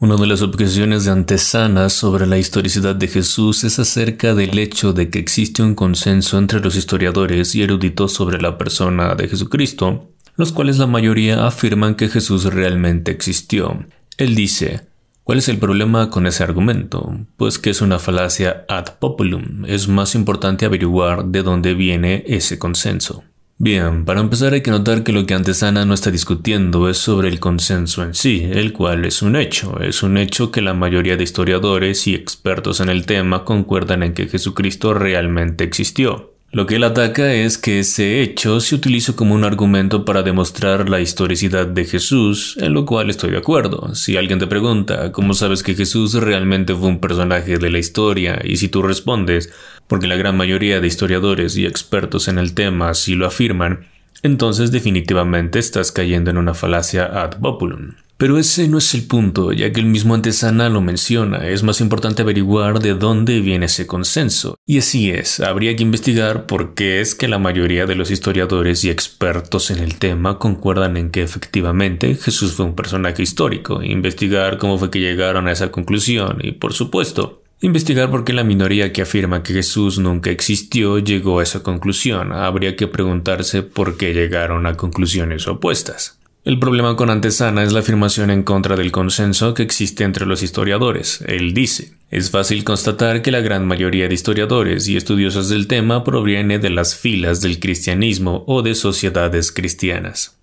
Una de las objeciones de antesanas sobre la historicidad de Jesús es acerca del hecho de que existe un consenso entre los historiadores y eruditos sobre la persona de Jesucristo, los cuales la mayoría afirman que Jesús realmente existió. Él dice, ¿Cuál es el problema con ese argumento? Pues que es una falacia ad populum. Es más importante averiguar de dónde viene ese consenso. Bien, para empezar hay que notar que lo que antes Ana no está discutiendo es sobre el consenso en sí, el cual es un hecho, es un hecho que la mayoría de historiadores y expertos en el tema concuerdan en que Jesucristo realmente existió. Lo que él ataca es que ese hecho se utilizó como un argumento para demostrar la historicidad de Jesús, en lo cual estoy de acuerdo. Si alguien te pregunta, ¿cómo sabes que Jesús realmente fue un personaje de la historia? Y si tú respondes, porque la gran mayoría de historiadores y expertos en el tema sí lo afirman, entonces definitivamente estás cayendo en una falacia ad populum. Pero ese no es el punto, ya que el mismo Antesana lo menciona, es más importante averiguar de dónde viene ese consenso. Y así es, habría que investigar por qué es que la mayoría de los historiadores y expertos en el tema concuerdan en que efectivamente Jesús fue un personaje histórico, investigar cómo fue que llegaron a esa conclusión y, por supuesto, Investigar por qué la minoría que afirma que Jesús nunca existió llegó a esa conclusión. Habría que preguntarse por qué llegaron a conclusiones opuestas. El problema con Antesana es la afirmación en contra del consenso que existe entre los historiadores. Él dice, es fácil constatar que la gran mayoría de historiadores y estudiosos del tema proviene de las filas del cristianismo o de sociedades cristianas.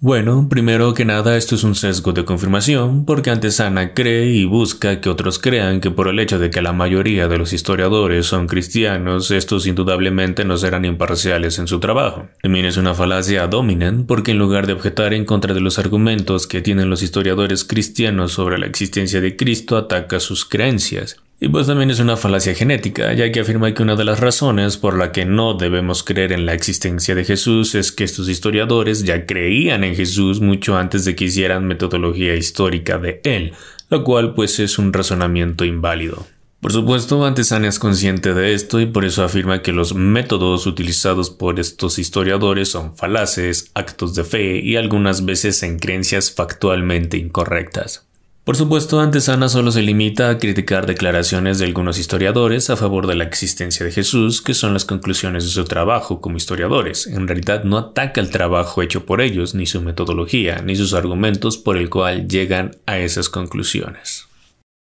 Bueno, primero que nada esto es un sesgo de confirmación, porque antes Ana cree y busca que otros crean que por el hecho de que la mayoría de los historiadores son cristianos, estos indudablemente no serán imparciales en su trabajo. También es una falacia dominant, porque en lugar de objetar en contra de los argumentos que tienen los historiadores cristianos sobre la existencia de Cristo, ataca sus creencias. Y pues también es una falacia genética, ya que afirma que una de las razones por la que no debemos creer en la existencia de Jesús es que estos historiadores ya creían en Jesús mucho antes de que hicieran metodología histórica de él, lo cual pues es un razonamiento inválido. Por supuesto, Antesana es consciente de esto y por eso afirma que los métodos utilizados por estos historiadores son falaces, actos de fe y algunas veces en creencias factualmente incorrectas. Por supuesto, Antesana solo se limita a criticar declaraciones de algunos historiadores a favor de la existencia de Jesús, que son las conclusiones de su trabajo como historiadores. En realidad no ataca el trabajo hecho por ellos, ni su metodología, ni sus argumentos por el cual llegan a esas conclusiones.